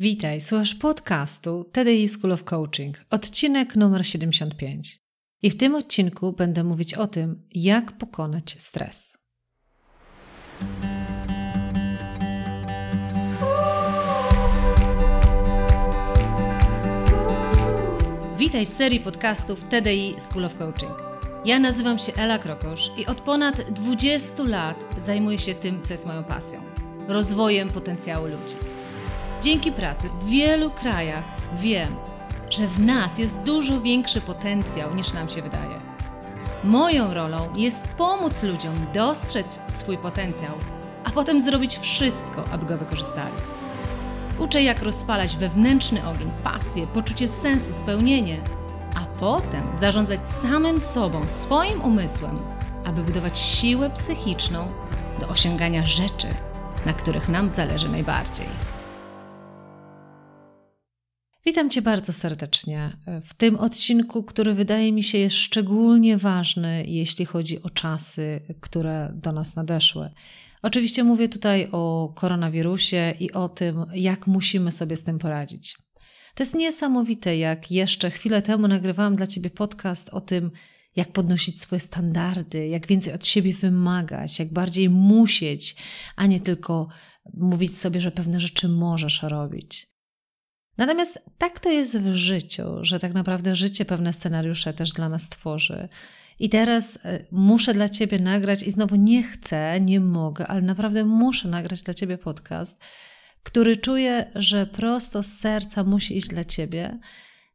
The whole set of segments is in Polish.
Witaj, słuchasz podcastu TDI School of Coaching, odcinek numer 75. I w tym odcinku będę mówić o tym, jak pokonać stres. Witaj w serii podcastów TDI School of Coaching. Ja nazywam się Ela Krokosz i od ponad 20 lat zajmuję się tym, co jest moją pasją rozwojem potencjału ludzi. Dzięki pracy w wielu krajach wiem, że w nas jest dużo większy potencjał niż nam się wydaje. Moją rolą jest pomóc ludziom dostrzec swój potencjał, a potem zrobić wszystko, aby go wykorzystali. Uczę, jak rozpalać wewnętrzny ogień, pasję, poczucie sensu, spełnienie, a potem zarządzać samym sobą, swoim umysłem, aby budować siłę psychiczną do osiągania rzeczy, na których nam zależy najbardziej. Witam Cię bardzo serdecznie e, w tym odcinku, który wydaje mi się jest szczególnie ważny, jeśli chodzi o czasy, które do nas nadeszły. Oczywiście mówię tutaj o koronawirusie i o tym, jak musimy sobie z tym poradzić. To jest niesamowite, jak jeszcze chwilę temu nagrywałam dla Ciebie podcast o tym, jak podnosić swoje standardy, jak więcej od siebie wymagać, jak bardziej musieć, a nie tylko mówić sobie, że pewne rzeczy możesz robić. Natomiast tak to jest w życiu, że tak naprawdę życie pewne scenariusze też dla nas tworzy. I teraz e, muszę dla ciebie nagrać, i znowu nie chcę, nie mogę, ale naprawdę muszę nagrać dla ciebie podcast, który czuję, że prosto z serca musi iść dla ciebie,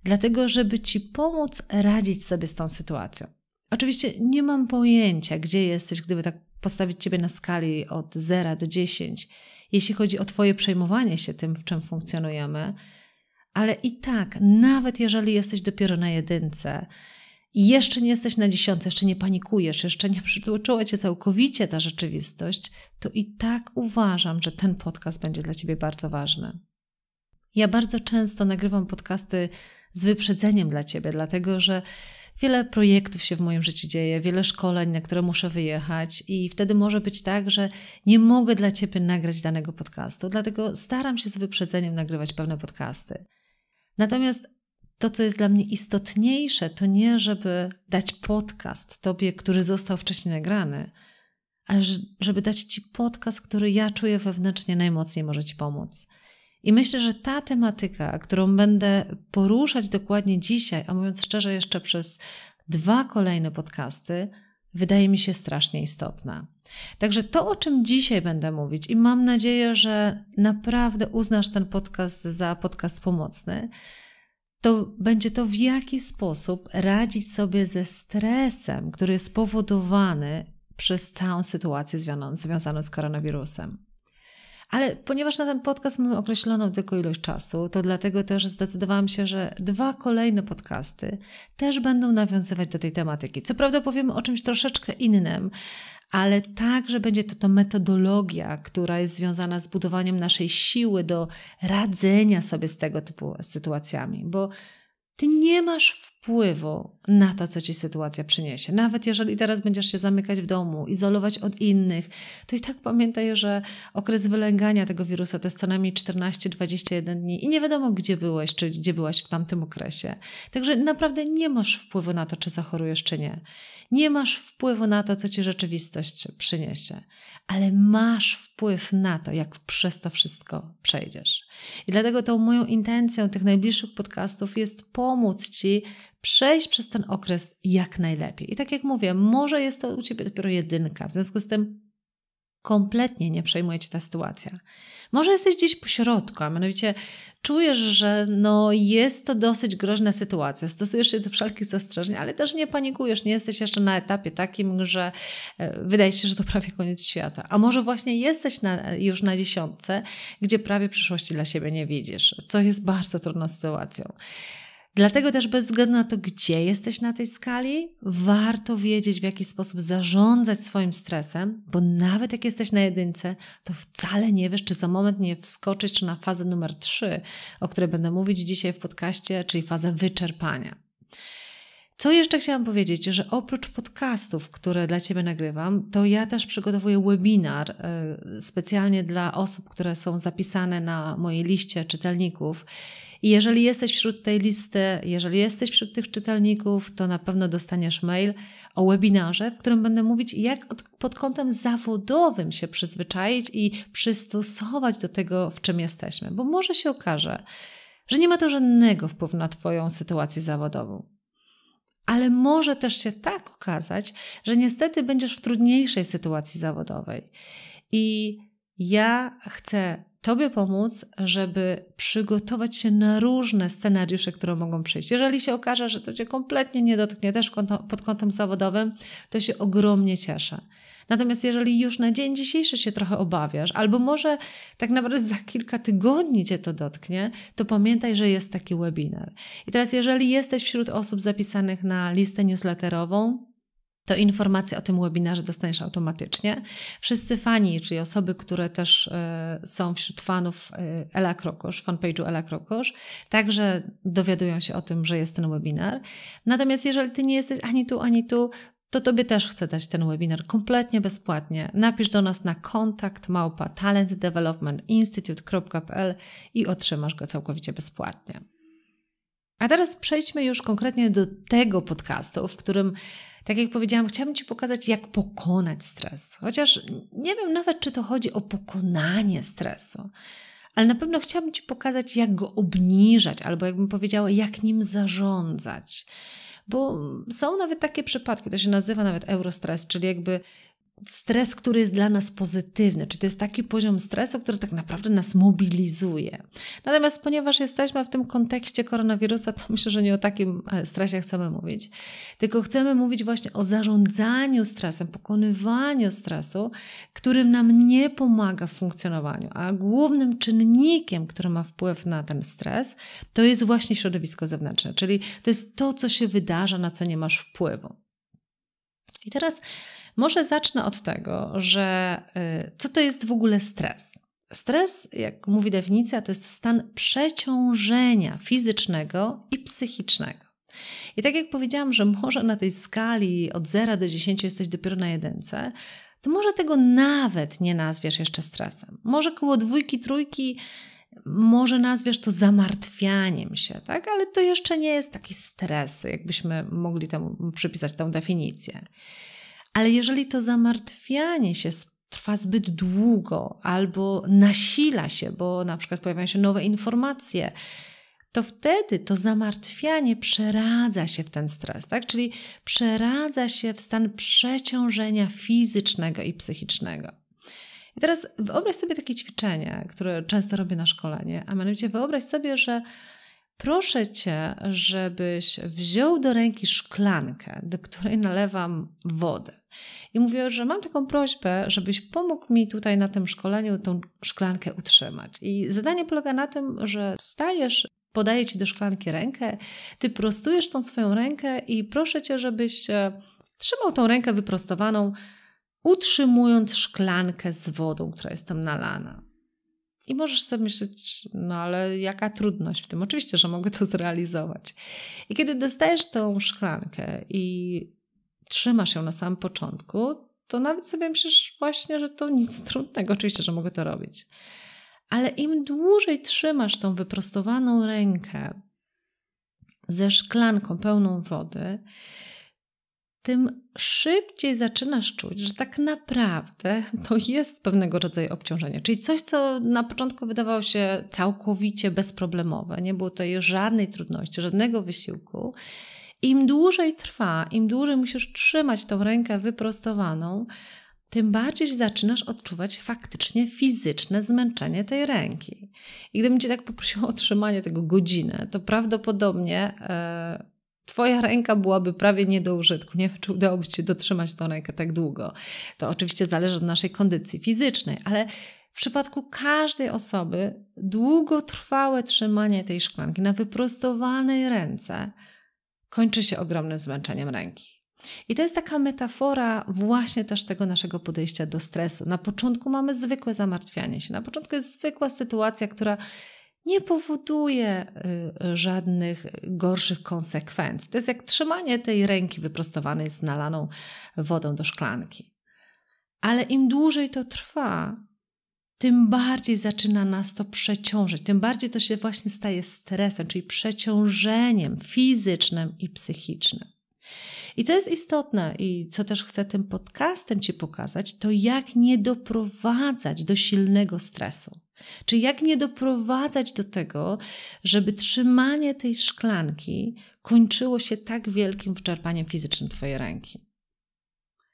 dlatego żeby ci pomóc radzić sobie z tą sytuacją. Oczywiście nie mam pojęcia, gdzie jesteś, gdyby tak postawić ciebie na skali od 0 do 10, jeśli chodzi o twoje przejmowanie się tym, w czym funkcjonujemy ale i tak, nawet jeżeli jesteś dopiero na jedynce, jeszcze nie jesteś na dziesiątce, jeszcze nie panikujesz, jeszcze nie przytłoczyła cię całkowicie ta rzeczywistość, to i tak uważam, że ten podcast będzie dla ciebie bardzo ważny. Ja bardzo często nagrywam podcasty z wyprzedzeniem dla ciebie, dlatego że wiele projektów się w moim życiu dzieje, wiele szkoleń, na które muszę wyjechać, i wtedy może być tak, że nie mogę dla ciebie nagrać danego podcastu, dlatego staram się z wyprzedzeniem nagrywać pewne podcasty. Natomiast to, co jest dla mnie istotniejsze, to nie, żeby dać podcast tobie, który został wcześniej nagrany, ale żeby dać ci podcast, który ja czuję wewnętrznie najmocniej może ci pomóc. I myślę, że ta tematyka, którą będę poruszać dokładnie dzisiaj, a mówiąc szczerze, jeszcze przez dwa kolejne podcasty, wydaje mi się strasznie istotna. Także to, o czym dzisiaj będę mówić, i mam nadzieję, że naprawdę uznasz ten podcast za podcast pomocny, to będzie to, w jaki sposób radzić sobie ze stresem, który jest powodowany przez całą sytuację związaną z koronawirusem. Ale ponieważ na ten podcast mamy określoną tylko ilość czasu, to dlatego też zdecydowałam się, że dwa kolejne podcasty też będą nawiązywać do tej tematyki. Co prawda powiemy o czymś troszeczkę innym, ale także będzie to, to metodologia, która jest związana z budowaniem naszej siły do radzenia sobie z tego typu sytuacjami, bo ty nie masz wpływu na to, co ci sytuacja przyniesie. Nawet jeżeli teraz będziesz się zamykać w domu, izolować od innych, to i tak pamiętaj, że okres wylęgania tego wirusa to jest co najmniej 14-21 dni i nie wiadomo, gdzie byłeś, czy gdzie byłaś w tamtym okresie. Także naprawdę nie masz wpływu na to, czy zachorujesz, czy nie. Nie masz wpływu na to, co ci rzeczywistość przyniesie, ale masz wpływ na to, jak przez to wszystko przejdziesz. I dlatego tą moją intencją tych najbliższych podcastów jest pomóc Ci przejść przez ten okres jak najlepiej. I tak jak mówię, może jest to u Ciebie dopiero jedynka, w związku z tym kompletnie nie przejmuje cię ta sytuacja. Może jesteś gdzieś pośrodku, a mianowicie czujesz, że no jest to dosyć groźna sytuacja, stosujesz się do wszelkich zastrzeżeń, ale też nie panikujesz, nie jesteś jeszcze na etapie takim, że e, wydaje się, że to prawie koniec świata. A może właśnie jesteś na, już na dziesiątce, gdzie prawie przyszłości dla siebie nie widzisz, co jest bardzo trudną sytuacją. Dlatego też bez względu na to, gdzie jesteś na tej skali, warto wiedzieć, w jaki sposób zarządzać swoim stresem, bo nawet jak jesteś na jedynce, to wcale nie wiesz, czy za moment nie wskoczysz na fazę numer 3, o której będę mówić dzisiaj w podcaście, czyli fazę wyczerpania. Co jeszcze chciałam powiedzieć, że oprócz podcastów, które dla Ciebie nagrywam, to ja też przygotowuję webinar e, specjalnie dla osób, które są zapisane na mojej liście czytelników. I jeżeli jesteś wśród tej listy, jeżeli jesteś wśród tych czytelników, to na pewno dostaniesz mail o webinarze, w którym będę mówić, jak pod kątem zawodowym się przyzwyczaić i przystosować do tego, w czym jesteśmy. Bo może się okaże, że nie ma to żadnego wpływu na Twoją sytuację zawodową. Ale może też się tak okazać, że niestety będziesz w trudniejszej sytuacji zawodowej. I ja chcę Tobie pomóc, żeby przygotować się na różne scenariusze, które mogą przyjść. Jeżeli się okaże, że to Cię kompletnie nie dotknie też pod kątem zawodowym, to się ogromnie cieszę. Natomiast jeżeli już na dzień dzisiejszy się trochę obawiasz, albo może tak naprawdę za kilka tygodni cię to dotknie, to pamiętaj, że jest taki webinar. I teraz, jeżeli jesteś wśród osób zapisanych na listę newsletterową, to informacje o tym webinarze dostaniesz automatycznie. Wszyscy fani, czyli osoby, które też e, są wśród fanów e, Ela Krokosz, fanpage'u Ela Krokosz, także dowiadują się o tym, że jest ten webinar. Natomiast jeżeli ty nie jesteś ani tu, ani tu, to tobie też chcę dać ten webinar kompletnie bezpłatnie. Napisz do nas na kontakt małpa talentdevelopmentinstitute.pl i otrzymasz go całkowicie bezpłatnie. A teraz przejdźmy już konkretnie do tego podcastu, w którym tak jak powiedziałam, chciałabym Ci pokazać, jak pokonać stres. Chociaż nie wiem nawet, czy to chodzi o pokonanie stresu, ale na pewno chciałabym Ci pokazać, jak go obniżać, albo jakbym powiedziała, jak nim zarządzać bo są nawet takie przypadki, to się nazywa nawet eurostres, czyli jakby stres, który jest dla nas pozytywny, czy to jest taki poziom stresu, który tak naprawdę nas mobilizuje. Natomiast ponieważ jesteśmy w tym kontekście koronawirusa, to myślę, że nie o takim e, stresie chcemy mówić, tylko chcemy mówić właśnie o zarządzaniu stresem, pokonywaniu stresu, którym nam nie pomaga w funkcjonowaniu, a głównym czynnikiem, który ma wpływ na ten stres, to jest właśnie środowisko zewnętrzne, czyli to jest to, co się wydarza, na co nie masz wpływu. I teraz może zacznę od tego, że y, co to jest w ogóle stres? Stres, jak mówi definicja, to jest stan przeciążenia fizycznego i psychicznego. I tak jak powiedziałam, że może na tej skali od 0 do 10 jesteś dopiero na jedynce, to może tego nawet nie nazwiesz jeszcze stresem. Może koło dwójki, trójki, może nazwiesz to zamartwianiem się, tak? Ale to jeszcze nie jest taki stres, jakbyśmy mogli tam przypisać tę definicję. Ale jeżeli to zamartwianie się trwa zbyt długo albo nasila się, bo na przykład pojawiają się nowe informacje, to wtedy to zamartwianie przeradza się w ten stres, tak? Czyli przeradza się w stan przeciążenia fizycznego i psychicznego. I teraz wyobraź sobie takie ćwiczenie, które często robię na szkolenie, a mianowicie wyobraź sobie, że Proszę cię, żebyś wziął do ręki szklankę, do której nalewam wodę. I mówię, że mam taką prośbę, żebyś pomógł mi tutaj na tym szkoleniu tą szklankę utrzymać. I zadanie polega na tym, że wstajesz podaję ci do szklanki rękę, ty prostujesz tą swoją rękę i proszę cię, żebyś e, trzymał tą rękę wyprostowaną, utrzymując szklankę z wodą, która jest tam nalana. I możesz sobie myśleć, no ale jaka trudność w tym? Oczywiście, że mogę to zrealizować. I kiedy dostajesz tą szklankę i trzymasz ją na samym początku, to nawet sobie myślisz właśnie, że to nic trudnego. Oczywiście, że mogę to robić. Ale im dłużej trzymasz tą wyprostowaną rękę ze szklanką pełną wody, tym szybciej zaczynasz czuć, że tak naprawdę to jest pewnego rodzaju obciążenie. Czyli coś, co na początku wydawało się całkowicie bezproblemowe, nie było tutaj żadnej trudności, żadnego wysiłku. Im dłużej trwa, im dłużej musisz trzymać tą rękę wyprostowaną, tym bardziej zaczynasz odczuwać faktycznie fizyczne zmęczenie tej ręki. I gdybym cię tak poprosiła o trzymanie tego godzinę, to prawdopodobnie. Yy, Twoja ręka byłaby prawie nie do użytku. Nie wiem, czy udałoby Ci dotrzymać tą rękę tak długo. To oczywiście zależy od naszej kondycji fizycznej, ale w przypadku każdej osoby długotrwałe trzymanie tej szklanki na wyprostowanej ręce kończy się ogromnym zmęczeniem ręki. I to jest taka metafora właśnie też tego naszego podejścia do stresu. Na początku mamy zwykłe zamartwianie się, na początku jest zwykła sytuacja, która nie powoduje y, y, żadnych gorszych konsekwencji. To jest jak trzymanie tej ręki wyprostowanej z nalaną wodą do szklanki. Ale im dłużej to trwa, tym bardziej zaczyna nas to przeciążyć, tym bardziej to się właśnie staje stresem, czyli przeciążeniem fizycznym i psychicznym. I co jest istotne i co też chcę tym podcastem Ci pokazać, to jak nie doprowadzać do silnego stresu. Czy jak nie doprowadzać do tego, żeby trzymanie tej szklanki kończyło się tak wielkim wyczerpaniem fizycznym Twojej ręki?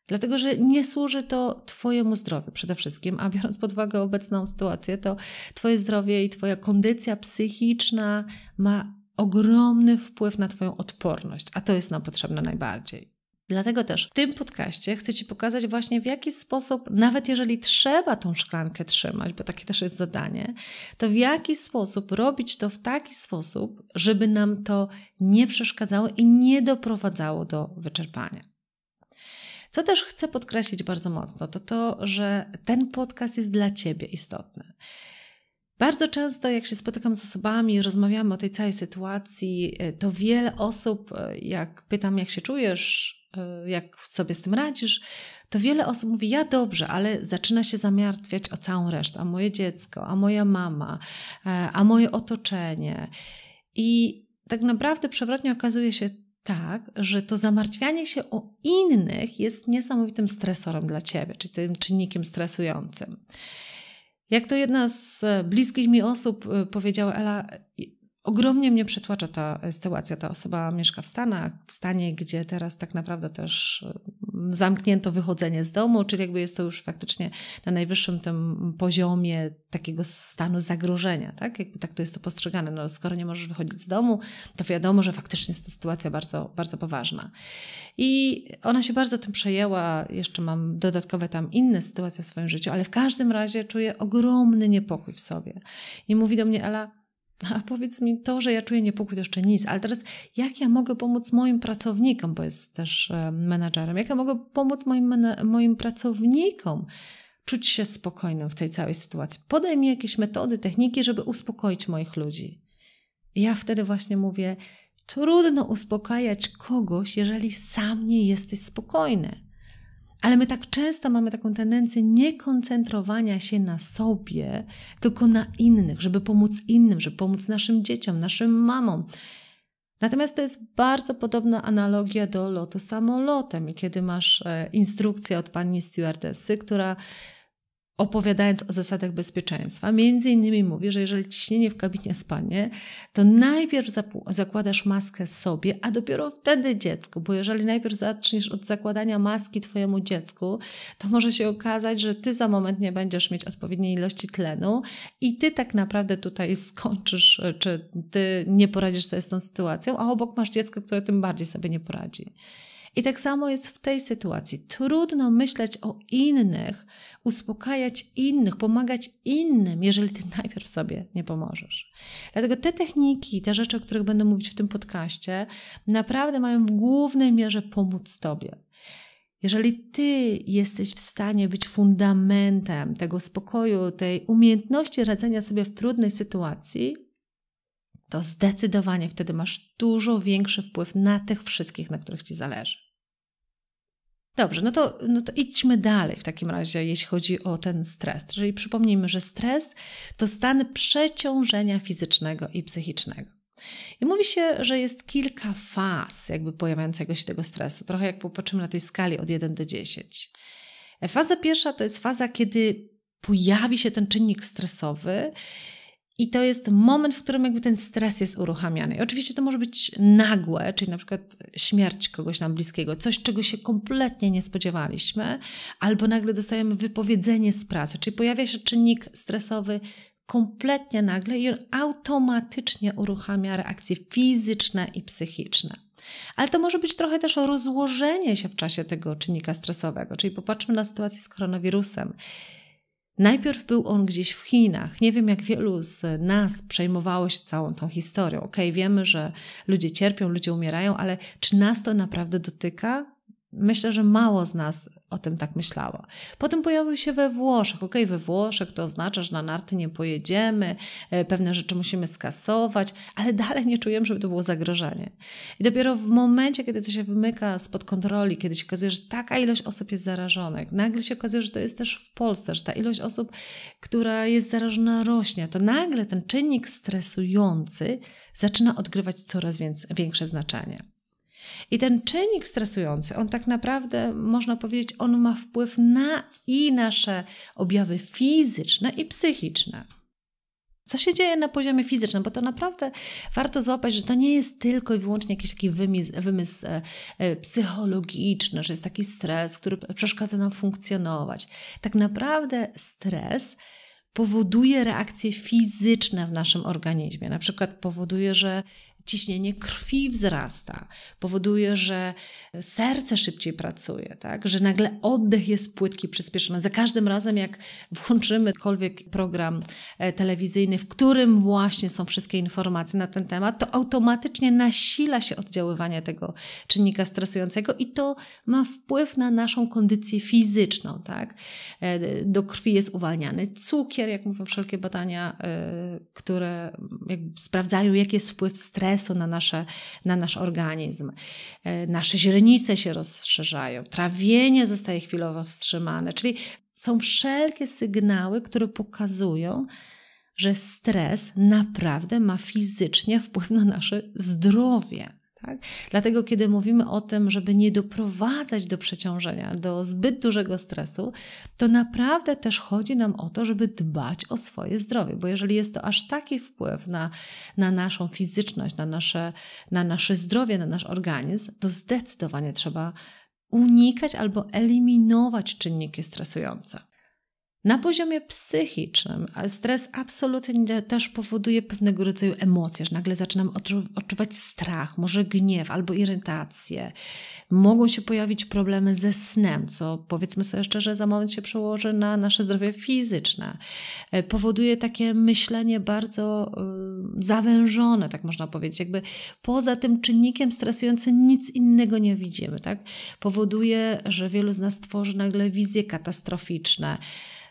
Dlatego, że nie służy to Twojemu zdrowiu przede wszystkim, a biorąc pod uwagę obecną sytuację, to Twoje zdrowie i Twoja kondycja psychiczna ma ogromny wpływ na Twoją odporność, a to jest nam potrzebne najbardziej. Dlatego też w tym podcaście chcę Ci pokazać właśnie w jaki sposób, nawet jeżeli trzeba tą szklankę trzymać, bo takie też jest zadanie, to w jaki sposób robić to w taki sposób, żeby nam to nie przeszkadzało i nie doprowadzało do wyczerpania. Co też chcę podkreślić bardzo mocno, to to, że ten podcast jest dla Ciebie istotny. Bardzo często, jak się spotykam z osobami i rozmawiamy o tej całej sytuacji, to wiele osób, e, jak pytam, jak się czujesz, E, jak sobie z tym radzisz, to wiele osób mówi: Ja dobrze, ale zaczyna się zamartwiać o całą resztę, a moje dziecko, a moja mama, e, a moje otoczenie. I tak naprawdę przewrotnie okazuje się tak, że to zamartwianie się o innych jest niesamowitym stresorem dla ciebie, czy tym czynnikiem stresującym. Jak to jedna z e, bliskich mi osób powiedziała, Ela, ogromnie mnie przetłacza ta e, sytuacja. Ta osoba mieszka w Stanach, w stanie, gdzie teraz tak naprawdę też e, zamknięto wychodzenie z domu, czyli jakby jest to już faktycznie na najwyższym tym poziomie takiego stanu zagrożenia, tak? Jakby tak to jest to postrzegane. No, skoro nie możesz wychodzić z domu, to wiadomo, że faktycznie jest to sytuacja bardzo, bardzo poważna. I ona się bardzo tym przejęła. Jeszcze mam dodatkowe tam inne sytuacje w swoim życiu, ale w każdym razie czuję ogromny niepokój w sobie. I mówi do mnie, Ela, a powiedz mi to, że ja czuję niepokój, to jeszcze nic, ale teraz jak ja mogę pomóc moim pracownikom, bo jest też e, menadżerem, jak ja mogę pomóc moim, moim pracownikom czuć się spokojnym w tej całej sytuacji? Podaj mi jakieś metody, techniki, żeby uspokoić moich ludzi. Ja wtedy właśnie mówię, trudno uspokajać kogoś, jeżeli sam nie jesteś spokojny. Ale my tak często mamy taką tendencję nie koncentrowania się na sobie, tylko na innych, żeby pomóc innym, żeby pomóc naszym dzieciom, naszym mamom. Natomiast to jest bardzo podobna analogia do lotu samolotem, kiedy masz e, instrukcję od pani stewardessy, która opowiadając o zasadach bezpieczeństwa, między innymi mówi, że jeżeli ciśnienie w kabinie spanie, to najpierw zakładasz maskę sobie, a dopiero wtedy dziecku, bo jeżeli najpierw zaczniesz od zakładania maski twojemu dziecku, to może się okazać, że ty za moment nie będziesz mieć odpowiedniej ilości tlenu i ty tak naprawdę tutaj skończysz, czy ty nie poradzisz sobie z tą sytuacją, a obok masz dziecko, które tym bardziej sobie nie poradzi. I tak samo jest w tej sytuacji. Trudno myśleć o innych, uspokajać innych, pomagać innym, jeżeli ty najpierw sobie nie pomożesz. Dlatego te techniki, te rzeczy, o których będę mówić w tym podcaście, naprawdę mają w głównej mierze pomóc tobie. Jeżeli ty jesteś w stanie być fundamentem tego spokoju, tej umiejętności radzenia sobie w trudnej sytuacji, to zdecydowanie wtedy masz dużo większy wpływ na tych wszystkich, na których ci zależy. Dobrze, no to, no to idźmy dalej w takim razie, jeśli chodzi o ten stres. Czyli przypomnijmy, że stres to stan przeciążenia fizycznego i psychicznego. I mówi się, że jest kilka faz jakby pojawiającego się tego stresu, trochę jak popatrzymy na tej skali od 1 do 10. E, faza pierwsza to jest faza, kiedy pojawi się ten czynnik stresowy i to jest moment, w którym jakby ten stres jest uruchamiany. I oczywiście to może być nagłe, czyli na przykład śmierć kogoś nam bliskiego, coś, czego się kompletnie nie spodziewaliśmy, albo nagle dostajemy wypowiedzenie z pracy, czyli pojawia się czynnik stresowy kompletnie nagle i on automatycznie uruchamia reakcje fizyczne i psychiczne. Ale to może być trochę też rozłożenie się w czasie tego czynnika stresowego, czyli popatrzmy na sytuację z koronawirusem Najpierw był on gdzieś w Chinach. Nie wiem, jak wielu z nas przejmowało się całą tą historią. Okej, okay, wiemy, że ludzie cierpią, ludzie umierają, ale czy nas to naprawdę dotyka? Myślę, że mało z nas o tym tak myślało. Potem pojawił się we Włoszech. Okej, okay, we Włoszech to oznacza, że na narty nie pojedziemy, e, pewne rzeczy musimy skasować, ale dalej nie czujemy, żeby to było zagrożenie. I dopiero w momencie, kiedy to się wymyka spod kontroli, kiedy się okazuje, że taka ilość osób jest zarażonych, nagle się okazuje, że to jest też w Polsce, że ta ilość osób, która jest zarażona rośnie, to nagle ten czynnik stresujący zaczyna odgrywać coraz większe znaczenie. I ten czynnik stresujący, on tak naprawdę, można powiedzieć, on ma wpływ na i nasze objawy fizyczne i psychiczne. Co się dzieje na poziomie fizycznym? Bo to naprawdę warto złapać, że to nie jest tylko i wyłącznie jakiś taki wymysł, wymysł e, e, psychologiczny, że jest taki stres, który przeszkadza nam funkcjonować. Tak naprawdę stres powoduje reakcje fizyczne w naszym organizmie. Na przykład powoduje, że ciśnienie krwi wzrasta, powoduje, że serce szybciej pracuje, tak? że nagle oddech jest płytki, przyspieszony. Za każdym razem, jak włączymy jakikolwiek program e, telewizyjny, w którym właśnie są wszystkie informacje na ten temat, to automatycznie nasila się oddziaływanie tego czynnika stresującego i to ma wpływ na naszą kondycję fizyczną. Tak? E, do krwi jest uwalniany cukier, jak mówią wszelkie badania, e, które sprawdzają, jaki jest wpływ stresu stresu na, nasze, na nasz organizm. E, nasze źrenice się rozszerzają, trawienie zostaje chwilowo wstrzymane, czyli są wszelkie sygnały, które pokazują, że stres naprawdę ma fizycznie wpływ na nasze zdrowie. Tak? Dlatego, kiedy mówimy o tym, żeby nie doprowadzać do przeciążenia, do zbyt dużego stresu, to naprawdę też chodzi nam o to, żeby dbać o swoje zdrowie, bo jeżeli jest to aż taki wpływ na, na naszą fizyczność, na nasze, na nasze zdrowie, na nasz organizm, to zdecydowanie trzeba unikać albo eliminować czynniki stresujące. Na poziomie psychicznym stres absolutnie też powoduje pewnego rodzaju emocje, że nagle zaczynam odczuwać strach, może gniew albo irytację. Mogą się pojawić problemy ze snem, co powiedzmy sobie szczerze, za moment się przełoży na nasze zdrowie fizyczne. E, powoduje takie myślenie bardzo y, zawężone, tak można powiedzieć. Jakby poza tym czynnikiem stresującym nic innego nie widzimy. Tak? Powoduje, że wielu z nas tworzy nagle wizje katastroficzne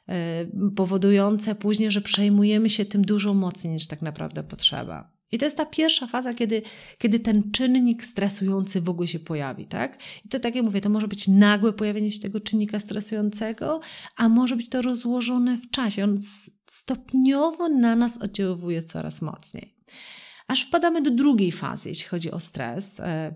Y, powodujące później, że przejmujemy się tym dużo mocniej niż tak naprawdę potrzeba. I to jest ta pierwsza faza, kiedy, kiedy ten czynnik stresujący w ogóle się pojawi, tak? I to tak jak mówię, to może być nagłe pojawienie się tego czynnika stresującego, a może być to rozłożone w czasie. On stopniowo na nas oddziaływuje coraz mocniej aż wpadamy do drugiej fazy, jeśli chodzi o stres. E,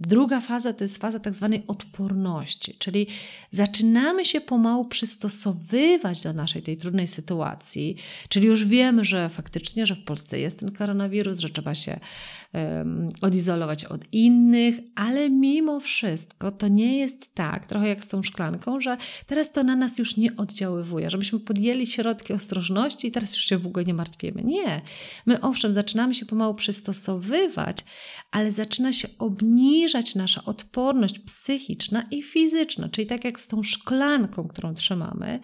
druga faza to jest faza tak zwanej odporności, czyli zaczynamy się pomału przystosowywać do naszej tej trudnej sytuacji, czyli już wiemy, że faktycznie, że w Polsce jest ten koronawirus, że trzeba się odizolować od innych, ale mimo wszystko to nie jest tak, trochę jak z tą szklanką, że teraz to na nas już nie oddziaływuje, żebyśmy podjęli środki ostrożności i teraz już się w ogóle nie martwimy. Nie. My owszem, zaczynamy się pomału pomału przystosowywać, ale zaczyna się obniżać nasza odporność psychiczna i fizyczna. Czyli tak jak z tą szklanką, którą trzymamy,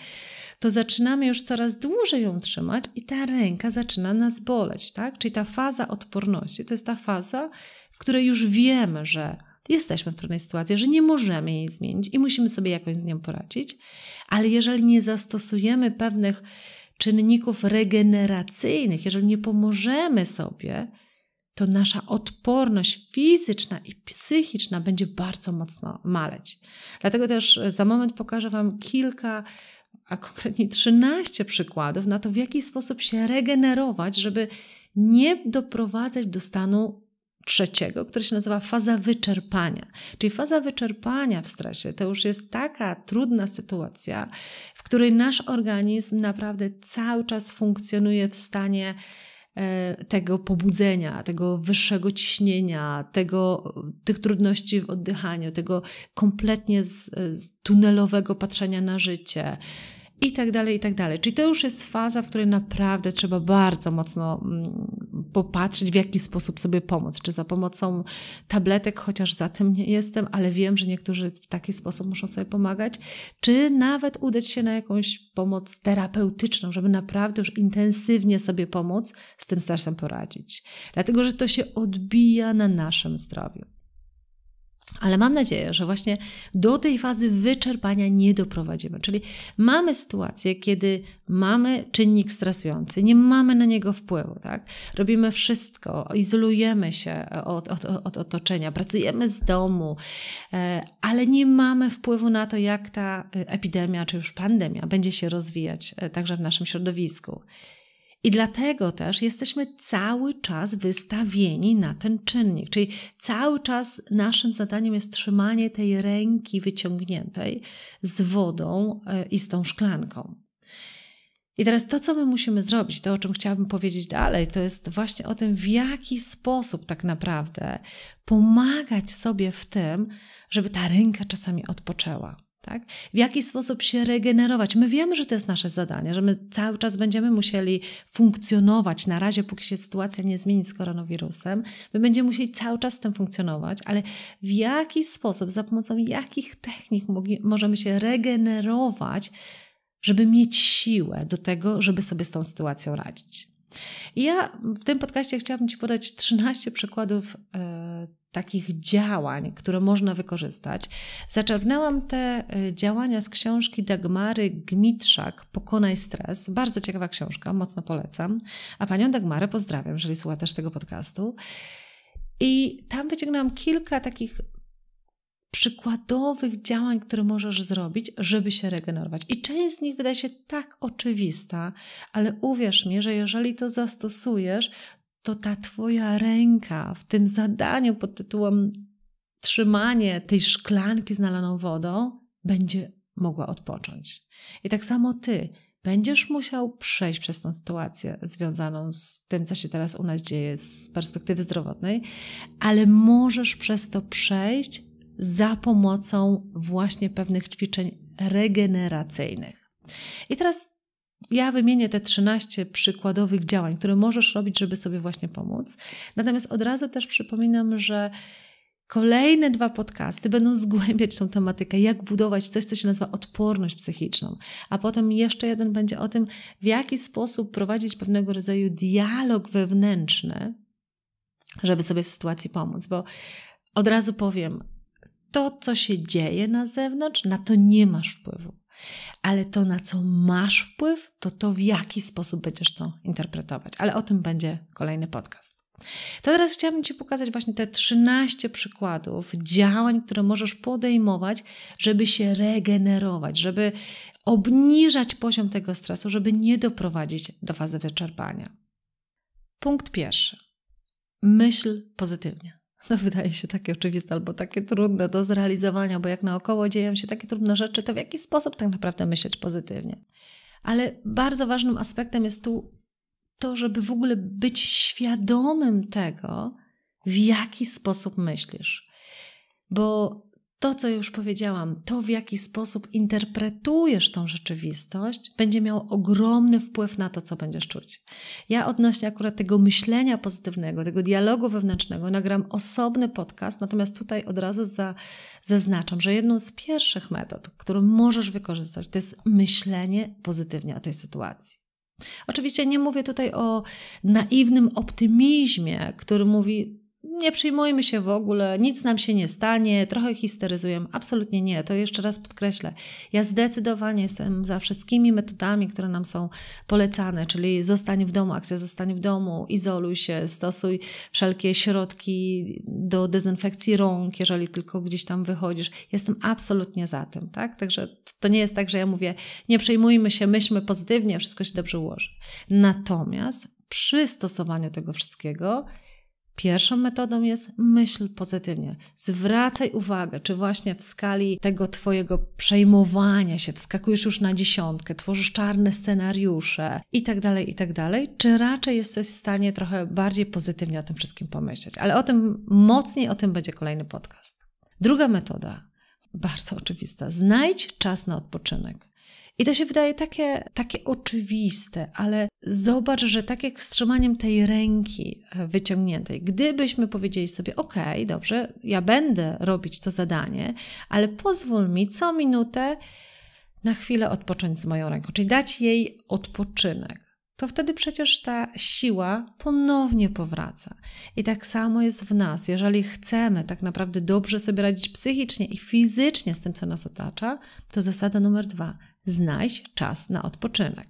to zaczynamy już coraz dłużej ją trzymać i ta ręka zaczyna nas boleć, tak? Czyli ta faza odporności to jest ta faza, w której już wiemy, że jesteśmy w trudnej sytuacji, że nie możemy jej zmienić i musimy sobie jakoś z nią poradzić, ale jeżeli nie zastosujemy pewnych czynników regeneracyjnych, jeżeli nie pomożemy sobie, to nasza odporność fizyczna i psychiczna będzie bardzo mocno maleć. Dlatego też za moment pokażę Wam kilka, a konkretnie 13 przykładów na to, w jaki sposób się regenerować, żeby nie doprowadzać do stanu trzeciego, który się nazywa faza wyczerpania. Czyli faza wyczerpania w stresie to już jest taka trudna sytuacja, w której nasz organizm naprawdę cały czas funkcjonuje w stanie e, tego pobudzenia, tego wyższego ciśnienia, tego, e, tych trudności w oddychaniu, tego kompletnie z, e, z tunelowego patrzenia na życie, i tak dalej, i tak dalej. Czyli to już jest faza, w której naprawdę trzeba bardzo mocno mm, popatrzeć, w jaki sposób sobie pomóc. Czy za pomocą tabletek, chociaż za tym nie jestem, ale wiem, że niektórzy w taki sposób muszą sobie pomagać, czy nawet udać się na jakąś pomoc terapeutyczną, żeby naprawdę już intensywnie sobie pomóc, z tym starszym poradzić. Dlatego, że to się odbija na naszym zdrowiu. Ale mam nadzieję, że właśnie do tej fazy wyczerpania nie doprowadzimy. Czyli mamy sytuację, kiedy mamy czynnik stresujący, nie mamy na niego wpływu, tak? Robimy wszystko, izolujemy się od, od, od otoczenia, pracujemy z domu, e, ale nie mamy wpływu na to, jak ta e, epidemia czy już pandemia będzie się rozwijać e, także w naszym środowisku. I dlatego też jesteśmy cały czas wystawieni na ten czynnik, czyli cały czas naszym zadaniem jest trzymanie tej ręki wyciągniętej z wodą e, i z tą szklanką. I teraz to, co my musimy zrobić, to o czym chciałabym powiedzieć dalej, to jest właśnie o tym, w jaki sposób tak naprawdę pomagać sobie w tym, żeby ta ręka czasami odpoczęła. Tak? W jaki sposób się regenerować? My wiemy, że to jest nasze zadanie, że my cały czas będziemy musieli funkcjonować. Na razie, póki się sytuacja nie zmieni z koronawirusem, my będziemy musieli cały czas z tym funkcjonować, ale w jaki sposób, za pomocą jakich technik możemy się regenerować, żeby mieć siłę do tego, żeby sobie z tą sytuacją radzić? I ja w tym podcaście chciałabym Ci podać 13 przykładów e, takich działań, które można wykorzystać. Zaczerpnęłam te e, działania z książki Dagmary Gmitrzak Pokonaj stres. Bardzo ciekawa książka, mocno polecam. A panią Dagmarę pozdrawiam, jeżeli słucha też tego podcastu. I tam wyciągnęłam kilka takich przykładowych działań, które możesz zrobić, żeby się regenerować. I część z nich wydaje się tak oczywista, ale uwierz mi, że jeżeli to zastosujesz, to ta Twoja ręka w tym zadaniu pod tytułem trzymanie tej szklanki z nalaną wodą będzie mogła odpocząć. I tak samo Ty będziesz musiał przejść przez tą sytuację związaną z tym, co się teraz u nas dzieje z perspektywy zdrowotnej, ale możesz przez to przejść za pomocą właśnie pewnych ćwiczeń regeneracyjnych. I teraz ja wymienię te 13 przykładowych działań, które możesz robić, żeby sobie właśnie pomóc. Natomiast od razu też przypominam, że Kolejne dwa podcasty będą zgłębiać tą tematykę, jak budować coś, co się nazywa odporność psychiczną. A potem jeszcze jeden będzie o tym, w jaki sposób prowadzić pewnego rodzaju dialog wewnętrzny, żeby sobie w sytuacji pomóc. Bo od razu powiem, to, co się dzieje na zewnątrz, na to nie masz wpływu. Ale to, na co masz wpływ, to to, w jaki sposób będziesz to interpretować. Ale o tym będzie kolejny podcast. To teraz chciałabym Ci pokazać właśnie te 13 przykładów działań, które możesz podejmować, żeby się regenerować, żeby obniżać poziom tego stresu, żeby nie doprowadzić do fazy wyczerpania. Punkt pierwszy. Myśl pozytywnie no wydaje się takie oczywiste albo takie trudne do zrealizowania, bo jak naokoło dzieją się takie trudne rzeczy, to w jaki sposób tak naprawdę myśleć pozytywnie? Ale bardzo ważnym aspektem jest tu to, żeby w ogóle być świadomym tego, w jaki sposób myślisz. Bo to, co już powiedziałam, to w jaki sposób interpretujesz tą rzeczywistość, będzie miało ogromny wpływ na to, co będziesz czuć. Ja odnośnie akurat tego myślenia pozytywnego, tego dialogu wewnętrznego, nagram osobny podcast, natomiast tutaj od razu za, zaznaczam, że jedną z pierwszych metod, którą możesz wykorzystać, to jest myślenie pozytywnie o tej sytuacji. Oczywiście nie mówię tutaj o naiwnym optymizmie, który mówi, nie przyjmujmy się w ogóle, nic nam się nie stanie, trochę histeryzuję. Absolutnie nie, to jeszcze raz podkreślę. Ja zdecydowanie jestem za wszystkimi metodami, które nam są polecane, czyli zostań w domu, akcja zostań w domu, izoluj się, stosuj wszelkie środki do dezynfekcji rąk, jeżeli tylko gdzieś tam wychodzisz. Jestem absolutnie za tym, tak? Także to nie jest tak, że ja mówię, nie przejmujmy się, myślmy pozytywnie, wszystko się dobrze ułoży. Natomiast przy stosowaniu tego wszystkiego Pierwszą metodą jest myśl pozytywnie. Zwracaj uwagę, czy właśnie w skali tego Twojego przejmowania się wskakujesz już na dziesiątkę, tworzysz czarne scenariusze itd., tak itd., tak czy raczej jesteś w stanie trochę bardziej pozytywnie o tym wszystkim pomyśleć. Ale o tym mocniej, o tym będzie kolejny podcast. Druga metoda, bardzo oczywista, znajdź czas na odpoczynek. I to się wydaje takie, takie oczywiste, ale zobacz, że tak jak z trzymaniem tej ręki e, wyciągniętej, gdybyśmy powiedzieli sobie, ok, dobrze, ja będę robić to zadanie, ale pozwól mi co minutę na chwilę odpocząć z moją ręką, czyli dać jej odpoczynek to wtedy przecież ta siła ponownie powraca. I tak samo jest w nas. Jeżeli chcemy tak naprawdę dobrze sobie radzić psychicznie i fizycznie z tym, co nas otacza, to zasada numer dwa: znajdź czas na odpoczynek.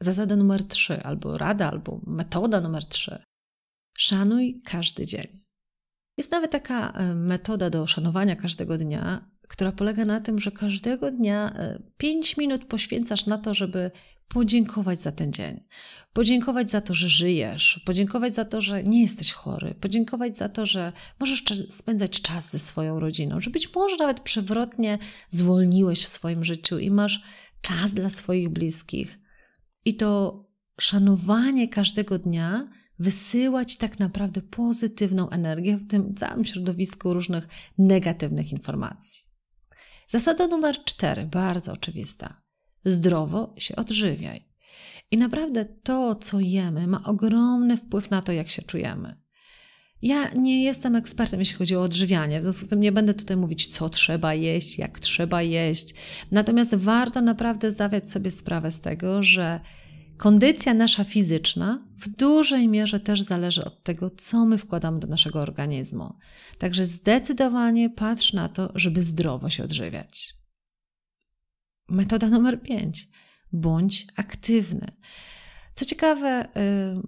Zasada numer trzy, albo rada, albo metoda numer trzy. Szanuj każdy dzień. Jest nawet taka e, metoda do szanowania każdego dnia, która polega na tym, że każdego dnia 5 e, minut poświęcasz na to, żeby podziękować za ten dzień, podziękować za to, że żyjesz, podziękować za to, że nie jesteś chory, podziękować za to, że możesz spędzać czas ze swoją rodziną, że być może nawet przewrotnie zwolniłeś w swoim życiu i masz czas dla swoich bliskich. I to szanowanie każdego dnia wysyłać tak naprawdę pozytywną energię w tym całym środowisku różnych negatywnych informacji. Zasada numer cztery, bardzo oczywista zdrowo się odżywiaj. I naprawdę to, co jemy, ma ogromny wpływ na to, jak się czujemy. Ja nie jestem ekspertem, jeśli chodzi o odżywianie, w związku z tym nie będę tutaj mówić, co trzeba jeść, jak trzeba jeść. Natomiast warto naprawdę zdawać sobie sprawę z tego, że kondycja nasza fizyczna w dużej mierze też zależy od tego, co my wkładamy do naszego organizmu. Także zdecydowanie patrz na to, żeby zdrowo się odżywiać. Metoda numer 5. Bądź aktywny. Co ciekawe,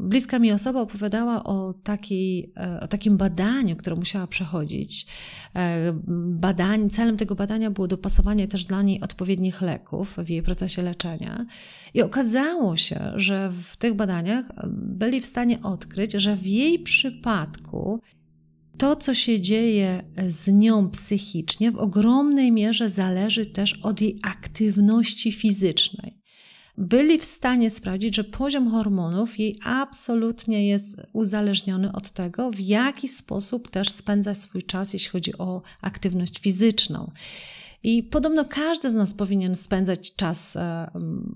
y, bliska mi osoba opowiadała o, takiej, e, o takim badaniu, które musiała przechodzić. E, badań, celem tego badania było dopasowanie też dla niej odpowiednich leków w jej procesie leczenia. I okazało się, że w tych badaniach e, byli w stanie odkryć, że w jej przypadku to, co się dzieje z nią psychicznie, w ogromnej mierze zależy też od jej aktywności fizycznej. Byli w stanie sprawdzić, że poziom hormonów jej absolutnie jest uzależniony od tego, w jaki sposób też spędza swój czas, jeśli chodzi o aktywność fizyczną. I podobno każdy z nas powinien spędzać czas e,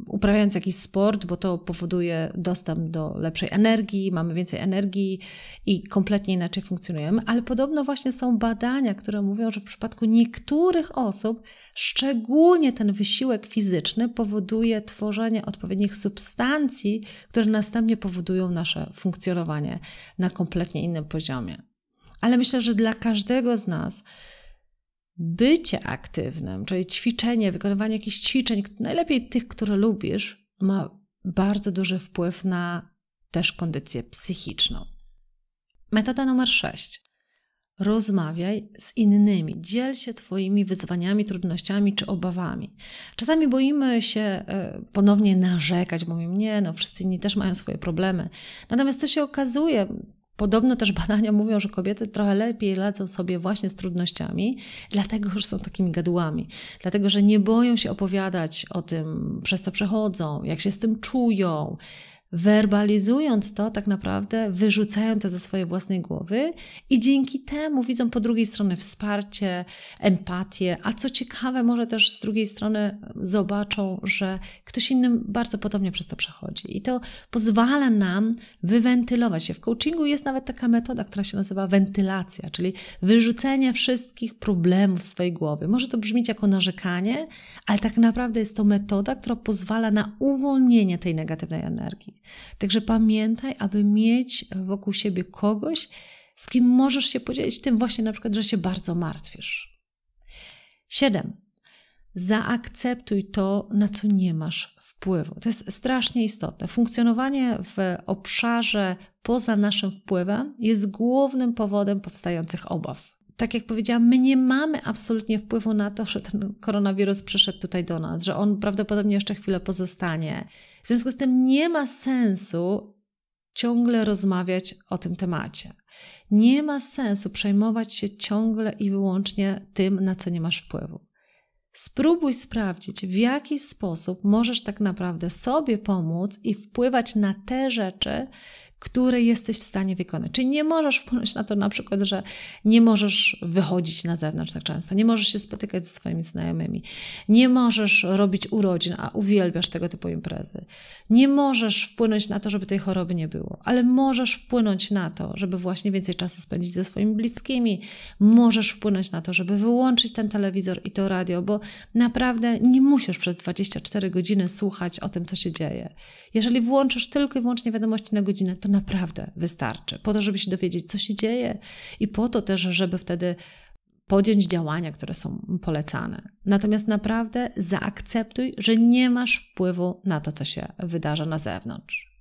uprawiając jakiś sport, bo to powoduje dostęp do lepszej energii, mamy więcej energii i kompletnie inaczej funkcjonujemy. Ale podobno właśnie są badania, które mówią, że w przypadku niektórych osób szczególnie ten wysiłek fizyczny powoduje tworzenie odpowiednich substancji, które następnie powodują nasze funkcjonowanie na kompletnie innym poziomie. Ale myślę, że dla każdego z nas bycie aktywnym, czyli ćwiczenie, wykonywanie jakichś ćwiczeń, najlepiej tych, które lubisz, ma bardzo duży wpływ na też kondycję psychiczną. Metoda numer 6. Rozmawiaj z innymi, dziel się Twoimi wyzwaniami, trudnościami czy obawami. Czasami boimy się e, ponownie narzekać, bo mówimy, nie, no wszyscy inni też mają swoje problemy. Natomiast co się okazuje, Podobno też badania mówią, że kobiety trochę lepiej radzą sobie właśnie z trudnościami, dlatego że są takimi gadułami, dlatego że nie boją się opowiadać o tym, przez co przechodzą, jak się z tym czują, werbalizując to, tak naprawdę wyrzucają to ze swojej własnej głowy i dzięki temu widzą po drugiej stronie wsparcie, empatię, a co ciekawe, może też z drugiej strony zobaczą, że ktoś inny bardzo podobnie przez to przechodzi. I to pozwala nam wywentylować się. W coachingu jest nawet taka metoda, która się nazywa wentylacja, czyli wyrzucenie wszystkich problemów z swojej głowy. Może to brzmić jako narzekanie, ale tak naprawdę jest to metoda, która pozwala na uwolnienie tej negatywnej energii. Także pamiętaj, aby mieć wokół siebie kogoś, z kim możesz się podzielić tym właśnie na przykład, że się bardzo martwisz. Siedem. Zaakceptuj to, na co nie masz wpływu. To jest strasznie istotne. Funkcjonowanie w obszarze poza naszym wpływem jest głównym powodem powstających obaw tak jak powiedziałam, my nie mamy absolutnie wpływu na to, że ten koronawirus przyszedł tutaj do nas, że on prawdopodobnie jeszcze chwilę pozostanie. W związku z tym nie ma sensu ciągle rozmawiać o tym temacie. Nie ma sensu przejmować się ciągle i wyłącznie tym, na co nie masz wpływu. Spróbuj sprawdzić, w jaki sposób możesz tak naprawdę sobie pomóc i wpływać na te rzeczy, które jesteś w stanie wykonać. Czyli nie możesz wpłynąć na to na przykład, że nie możesz wychodzić na zewnątrz tak często, nie możesz się spotykać ze swoimi znajomymi, nie możesz robić urodzin, a uwielbiasz tego typu imprezy. Nie możesz wpłynąć na to, żeby tej choroby nie było, ale możesz wpłynąć na to, żeby właśnie więcej czasu spędzić ze swoimi bliskimi, możesz wpłynąć na to, żeby wyłączyć ten telewizor i to radio, bo naprawdę nie musisz przez 24 godziny słuchać o tym, co się dzieje. Jeżeli włączysz tylko i wyłącznie wiadomości na godzinę, to to naprawdę wystarczy. Po to, żeby się dowiedzieć, co się dzieje i po to też, żeby wtedy podjąć działania, które są polecane. Natomiast naprawdę zaakceptuj, że nie masz wpływu na to, co się wydarza na zewnątrz.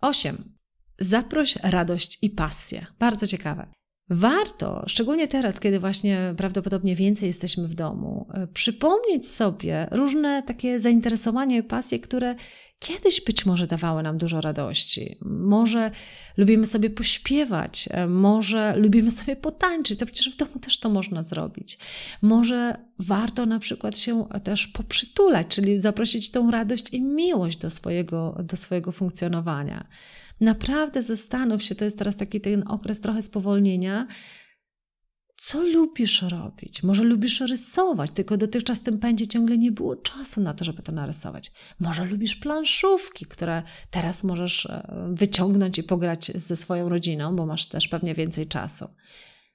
8. Zaproś radość i pasję. Bardzo ciekawe. Warto, szczególnie teraz, kiedy właśnie prawdopodobnie więcej jesteśmy w domu, e, przypomnieć sobie różne takie zainteresowania i pasje, które kiedyś być może dawały nam dużo radości. Może lubimy sobie pośpiewać, e, może lubimy sobie potańczyć, to przecież w domu też to można zrobić. Może warto na przykład się też poprzytulać, czyli zaprosić tą radość i miłość do swojego, do swojego funkcjonowania. Naprawdę zastanów się, to jest teraz taki ten okres trochę spowolnienia, co lubisz robić? Może lubisz rysować, tylko dotychczas w tym pędzie ciągle nie było czasu na to, żeby to narysować. Może lubisz planszówki, które teraz możesz e, wyciągnąć i pograć ze swoją rodziną, bo masz też pewnie więcej czasu.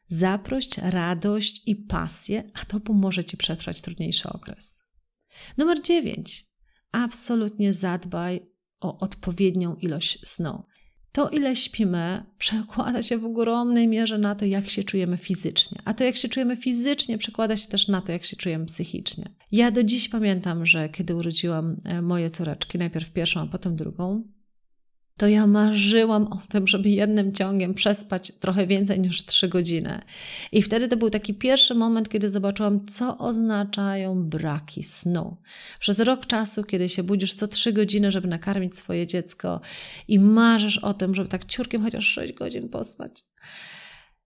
Zaproś radość i pasję, a to pomoże Ci przetrwać trudniejszy okres. Numer 9. Absolutnie zadbaj o odpowiednią ilość snu to ile śpimy przekłada się w ogromnej mierze na to, jak się czujemy fizycznie. A to, jak się czujemy fizycznie, przekłada się też na to, jak się czujemy psychicznie. Ja do dziś pamiętam, że kiedy urodziłam e, moje córeczki, najpierw pierwszą, a potem drugą, to ja marzyłam o tym, żeby jednym ciągiem przespać trochę więcej niż trzy godziny. I wtedy to był taki pierwszy moment, kiedy zobaczyłam, co oznaczają braki snu. Przez rok czasu, kiedy się budzisz co trzy godziny, żeby nakarmić swoje dziecko i marzysz o tym, żeby tak ciurkiem chociaż sześć godzin pospać.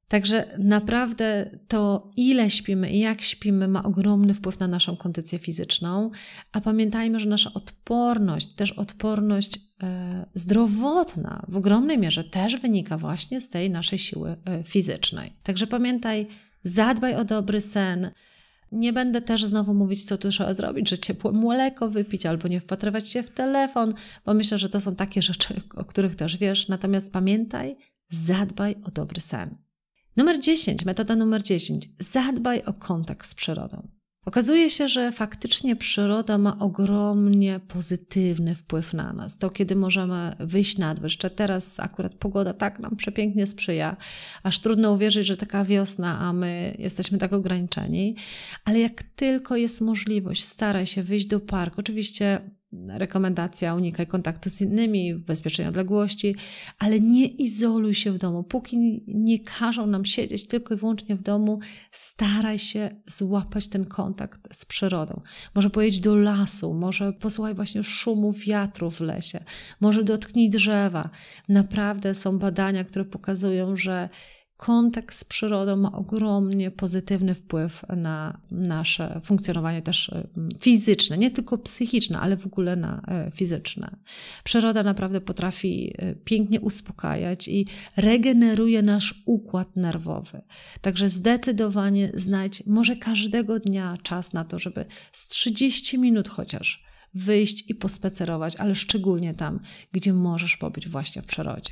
Także naprawdę to, ile śpimy i jak śpimy, ma ogromny wpływ na naszą kondycję fizyczną, a pamiętajmy, że nasza odporność, też odporność e, zdrowotna w ogromnej mierze też wynika właśnie z tej naszej siły e, fizycznej. Także pamiętaj, zadbaj o dobry sen. Nie będę też znowu mówić, co tu trzeba zrobić, że ciepłe mleko wypić albo nie wpatrywać się w telefon, bo myślę, że to są takie rzeczy, o których też wiesz. Natomiast pamiętaj, zadbaj o dobry sen. Numer 10, metoda numer 10. Zadbaj o kontakt z przyrodą. Okazuje się, że faktycznie przyroda ma ogromnie pozytywny wpływ na nas. To, kiedy możemy wyjść na dwór. Jeszcze teraz akurat pogoda tak nam przepięknie sprzyja, aż trudno uwierzyć, że taka wiosna, a my jesteśmy tak ograniczeni. Ale jak tylko jest możliwość, staraj się wyjść do parku. Oczywiście rekomendacja unikaj kontaktu z innymi w bezpiecznej odległości, ale nie izoluj się w domu. Póki nie każą nam siedzieć tylko i wyłącznie w domu, staraj się złapać ten kontakt z przyrodą. Może pojedź do lasu, może posłuchaj właśnie szumu wiatru w lesie, może dotknij drzewa. Naprawdę są badania, które pokazują, że kontakt z przyrodą ma ogromnie pozytywny wpływ na nasze funkcjonowanie też y, fizyczne, nie tylko psychiczne, ale w ogóle na y, fizyczne. Przyroda naprawdę potrafi y, pięknie uspokajać i regeneruje nasz układ nerwowy. Także zdecydowanie znajdź może każdego dnia czas na to, żeby z 30 minut chociaż wyjść i pospacerować, ale szczególnie tam, gdzie możesz pobyć właśnie w przyrodzie.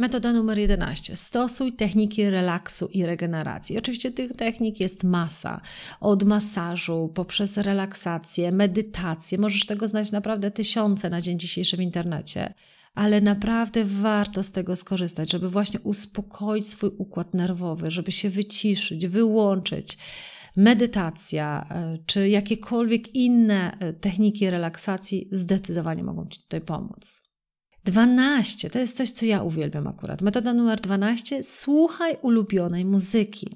Metoda numer 11. Stosuj techniki relaksu i regeneracji. Oczywiście tych technik jest masa. Od masażu, poprzez relaksację, medytację. Możesz tego znać naprawdę tysiące na dzień dzisiejszy w internecie. Ale naprawdę warto z tego skorzystać, żeby właśnie uspokoić swój układ nerwowy, żeby się wyciszyć, wyłączyć medytacja e, czy jakiekolwiek inne e, techniki relaksacji zdecydowanie mogą Ci tutaj pomóc. 12 to jest coś, co ja uwielbiam akurat. Metoda numer 12: słuchaj ulubionej muzyki.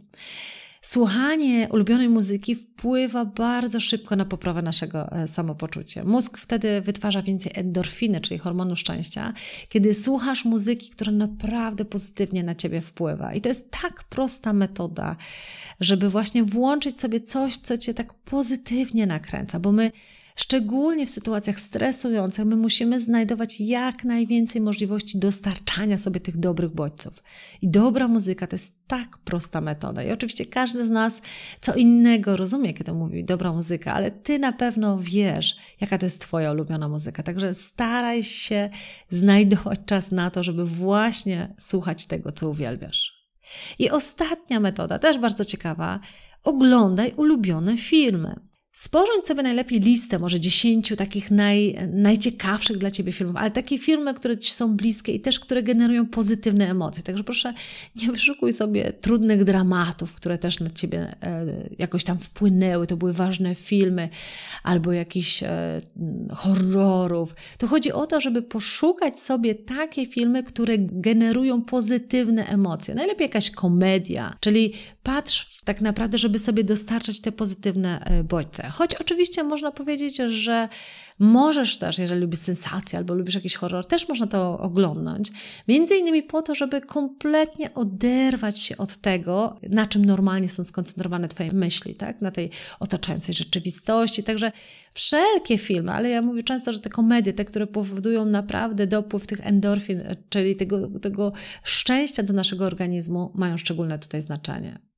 Słuchanie ulubionej muzyki wpływa bardzo szybko na poprawę naszego e, samopoczucia. Mózg wtedy wytwarza więcej endorfiny, czyli hormonu szczęścia, kiedy słuchasz muzyki, która naprawdę pozytywnie na ciebie wpływa. I to jest tak prosta metoda, żeby właśnie włączyć sobie coś, co cię tak pozytywnie nakręca, bo my Szczególnie w sytuacjach stresujących my musimy znajdować jak najwięcej możliwości dostarczania sobie tych dobrych bodźców. I dobra muzyka to jest tak prosta metoda. I oczywiście każdy z nas co innego rozumie, kiedy mówi dobra muzyka, ale ty na pewno wiesz, jaka to jest twoja ulubiona muzyka. Także staraj się znajdować czas na to, żeby właśnie słuchać tego, co uwielbiasz. I ostatnia metoda, też bardzo ciekawa, oglądaj ulubione filmy. Sporządź sobie najlepiej listę może dziesięciu takich naj, najciekawszych dla Ciebie filmów, ale takie filmy, które Ci są bliskie i też, które generują pozytywne emocje. Także proszę, nie wyszukuj sobie trudnych dramatów, które też na Ciebie e, jakoś tam wpłynęły, to były ważne filmy, albo jakichś e, horrorów. To chodzi o to, żeby poszukać sobie takie filmy, które generują pozytywne emocje. Najlepiej jakaś komedia, czyli patrz tak naprawdę, żeby sobie dostarczać te pozytywne e, bodźce. Choć oczywiście można powiedzieć, że możesz też, jeżeli lubisz sensację albo lubisz jakiś horror, też można to oglądnąć. Między innymi po to, żeby kompletnie oderwać się od tego, na czym normalnie są skoncentrowane Twoje myśli, tak? na tej otaczającej rzeczywistości. Także wszelkie filmy, ale ja mówię często, że te komedie, te, które powodują naprawdę dopływ tych endorfin, e, czyli tego, tego szczęścia do naszego organizmu, mają szczególne tutaj znaczenie.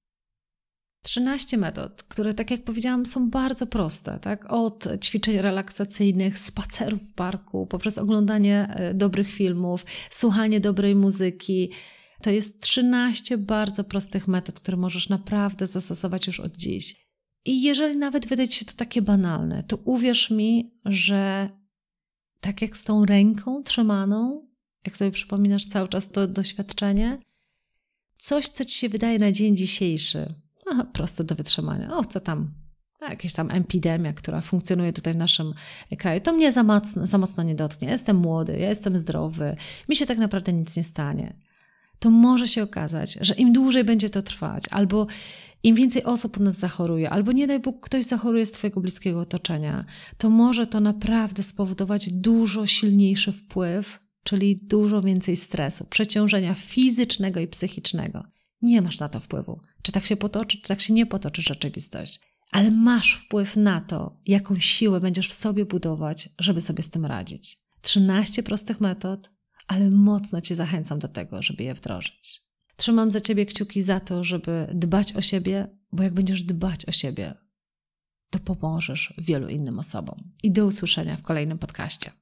13 metod, które, tak jak powiedziałam, są bardzo proste, tak? Od ćwiczeń relaksacyjnych, spacerów w parku, poprzez oglądanie e, dobrych filmów, słuchanie dobrej muzyki. To jest 13 bardzo prostych metod, które możesz naprawdę zastosować już od dziś. I jeżeli nawet wydaje ci się to takie banalne, to uwierz mi, że tak jak z tą ręką trzymaną, jak sobie przypominasz cały czas to doświadczenie, coś, co ci się wydaje na dzień dzisiejszy, proste do wytrzymania. O, co tam? Jakaś tam epidemia, która funkcjonuje tutaj w naszym e, kraju, to mnie za mocno, za mocno nie dotknie. jestem młody, ja jestem zdrowy, mi się tak naprawdę nic nie stanie. To może się okazać, że im dłużej będzie to trwać, albo im więcej osób u nas zachoruje, albo nie daj Bóg, ktoś zachoruje z Twojego bliskiego otoczenia, to może to naprawdę spowodować dużo silniejszy wpływ, czyli dużo więcej stresu, przeciążenia fizycznego i psychicznego. Nie masz na to wpływu. Czy tak się potoczy, czy tak się nie potoczy rzeczywistość. Ale masz wpływ na to, jaką siłę będziesz w sobie budować, żeby sobie z tym radzić. 13 prostych metod, ale mocno Cię zachęcam do tego, żeby je wdrożyć. Trzymam za Ciebie kciuki za to, żeby dbać o siebie, bo jak będziesz dbać o siebie, to pomożesz wielu innym osobom. I do usłyszenia w kolejnym podcaście.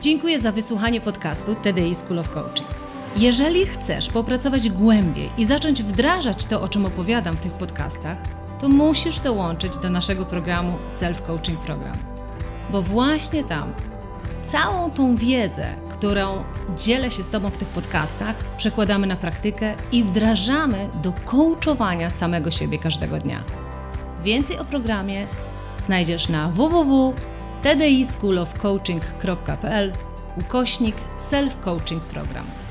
Dziękuję za wysłuchanie podcastu TDI School of Coaching. Jeżeli chcesz popracować głębiej i zacząć wdrażać to, o czym opowiadam w tych podcastach, to musisz to łączyć do naszego programu Self Coaching Program. Bo właśnie tam całą tą wiedzę, którą dzielę się z Tobą w tych podcastach, przekładamy na praktykę i wdrażamy do coachowania samego siebie każdego dnia. Więcej o programie znajdziesz na www.tdischoolofcoaching.pl ukośnik self-coaching program.